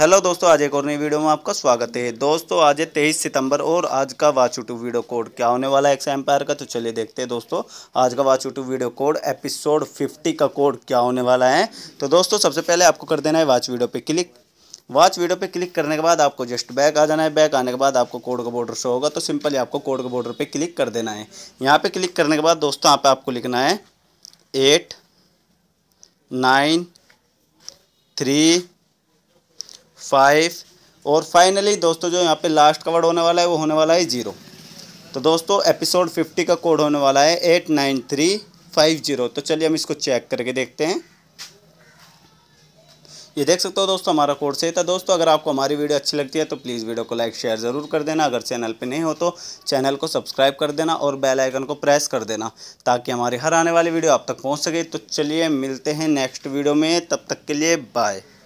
hello दोस्तों आज एक और नई वीडियो में आपका स्वागत है दोस्तों आज है तेईस सितंबर और आज का वाच यूट्यूब वीडियो कोड क्या होने वाला है एक्सा एम्पायर का तो चलिए देखते हैं दोस्तों आज का watch YouTube video code episode 50 का कोड क्या होने वाला है तो दोस्तों सबसे पहले आपको कर देना है वाच वीडियो पर क्लिक वॉच वीडियो पे क्लिक करने के बाद आपको जस्ट बैक आ जाना है बैक आने के बाद आपको कोड का बॉर्डर शो होगा तो सिंपली आपको कोड का बॉर्डर पे क्लिक कर देना है यहाँ पे क्लिक करने के बाद दोस्तों यहाँ पे आपको लिखना है एट नाइन थ्री फाइव और फाइनली दोस्तों जो यहाँ पे लास्ट का वर्ड होने वाला है वो होने वाला है ज़ीरो तो दोस्तों एपिसोड फिफ्टी का कोड होने वाला है eight nine three five zero तो चलिए हम इसको चेक करके देखते हैं ये देख सकते हो दोस्तों हमारा कोड सही था दोस्तों अगर आपको हमारी वीडियो अच्छी लगती है तो प्लीज़ वीडियो को लाइक शेयर ज़रूर कर देना अगर चैनल पे नहीं हो तो चैनल को सब्सक्राइब कर देना और बेल आइकन को प्रेस कर देना ताकि हमारी हर आने वाली वीडियो आप तक पहुंच सके तो चलिए मिलते हैं नेक्स्ट वीडियो में तब तक के लिए बाय